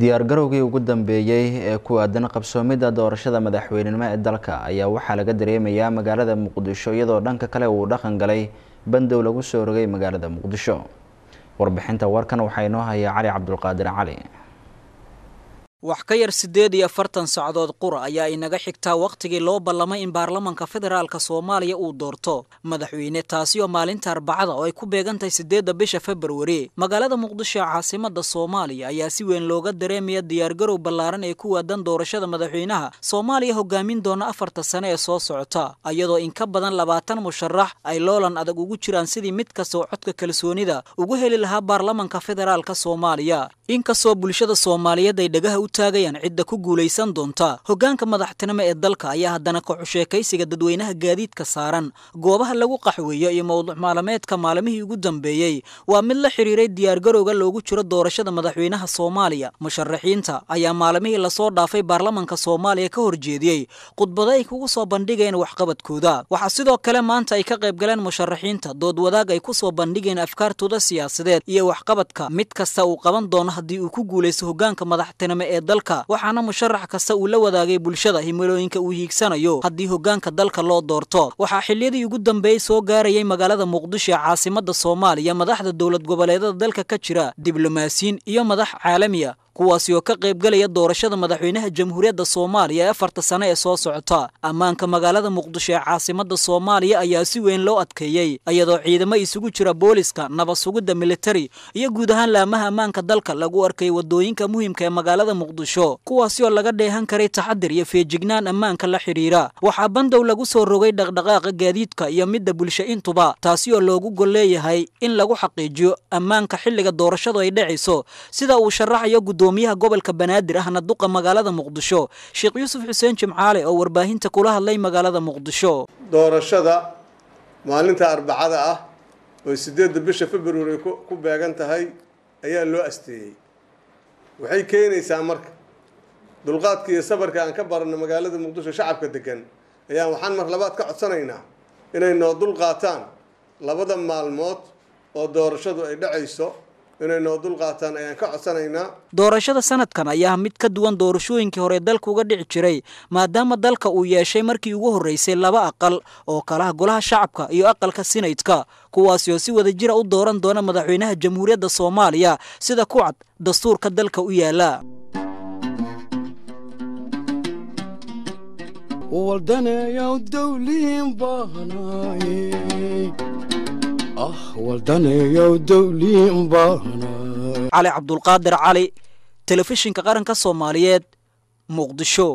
diyaargarowgii ugu dambeeyey ee ku aadan qabsoomidda doorashada madaxweynenimo ee dalka ayaa waxaa laga dareemayaa magaalada muqdisho iyadoo dhanka kale uu dhaqan galay bandow lagu soo rogay magaalada muqdisho warbixinta warkan waxaa inoo hayaa cali cabdulqaadir cali wax ka yar siddeed iyo afartan saacadood qura ayaa inaga xigtaa wakhtigii loo ballamay in baarlamanka federaalka soomaaliya uu doorto madaxweyne taasi oo maalinta arbacada oo ay ku beegantahay siddeedda bisha februari magaalada muqdisho ee caasimada soomaaliya ayaa si weyn looga dareemaya diyaargarow ballaaran ee ku waadan doorashada madaxweynaha soomaaliya hogaamin doona afarta sane ee soo socota iyadoo in ka badan labaatan musharax ay loolan adag ugu jiraan sidii mid kastoo codka kalsoonida ugu heli lahaa baarlamanka federaalka soomaaliya inkastoo bulshada soomaaliyeed ay dhagaha u taagayaan cidda ku guulaysan doonta hoggaanka madaxtinimo ee dalka ayaa haddana ka-cusheekaysiga dadweynaha gaadiidka saaran goobaha lagu qaxweeyo iyo mowduuc maalameedka maalmihii ugu dambeeyey waa mid la xiriiray diyaargarowga loogu jiro doorashada madaxweynaha soomaaliya musharaxiinta ayaa maalmihii lasoo dhaafay baarlamanka soomaaliya ka horjeediyey khudbado ay kugu soo bandhigeen waxqabadkooda waxaa sidoo kale maanta ay ka qayb galeen musharaxiinta dood wadaag ay ku soo bandhigeen afkaartooda siyaasadeed iyo waxqabadka mid kasta uu qaban doono haddii uu ku guulaysto hoggaanka madaxtinimo ee ee dalka waxaana musharax kasta uu la wadaagay bulshada himilooyinka uu hiigsanayo haddii hoggaanka dalka loo doorto waxaa xilliyadii ugu dambeeyey soo gaarayay magaalada muqdisho ee caasimada soomaaliya madaxda dowlad goboleedada dalka ka jira diblomaasiyiin iyo madax caalami a kuwaasi oo ka qaybgalaya doorashada madaxweynaha jamhuuriyadda soomaaliya ee afarta sane ee soo socota ammaanka magaalada muqdisho ee caasimadda soomaaliya ayaa si weyn loo adkeeyey iyadoo ciidamo isugu jira booliska nabad militari iyo guud ahaan laamaha ammaanka dalka lagu arkay wadooyinka muhiimka ee magaalada muqdisho kuwaasi oo laga dheehan karay taxadir iyo feejignaan ammaanka la xidhiira waxaa bandow lagu soo rogay dhaqdhaqaaqa gaadiidka iyo midda bulsho intuba taasi oo loogu gol leeyahay in lagu xaqiijiyo ammaanka xilliga doorashadu ay dhacayso sida uu sharaxayo gudoomiyaha gobolka banaadir ahna duqa magaalada muqdisho sheekh yuusuf xuseen jimcaale oo warbaahinta kula hadlay magaalada muqdisho doorashada maalinta arbacada ah oo sideedda bisha februari ku beegan tahay ayaa loo asteeyey waxay keenaysaa marka dulqaadka iyo sabarka aan ka barano magaalada muqdisho shacabka degan ayaan waxaan mar labaad ka codsanaynaa inay noo dulqaataan labada maalmood oo doorashadu ay dhacayso inay noo dulqaataan ayaan ka codsanaynaa doorashada sanadkan ayaa mid ka duwan doorashooyinkii hore dalka uga dhici jiray maadaama dalka uu yeeshay markii ugu horreysay laba aqal oo kalaha golaha shacabka iyo aqalka sinaydka kuwaasi oo si wada jira ah u dooran doona madaxweynaha jamhuuriyadda soomaaliya sida ku cad dastuurka dalka u yaala cali cabdulqaadir cali telefishinka qaranka soomaaliyeed muqdisho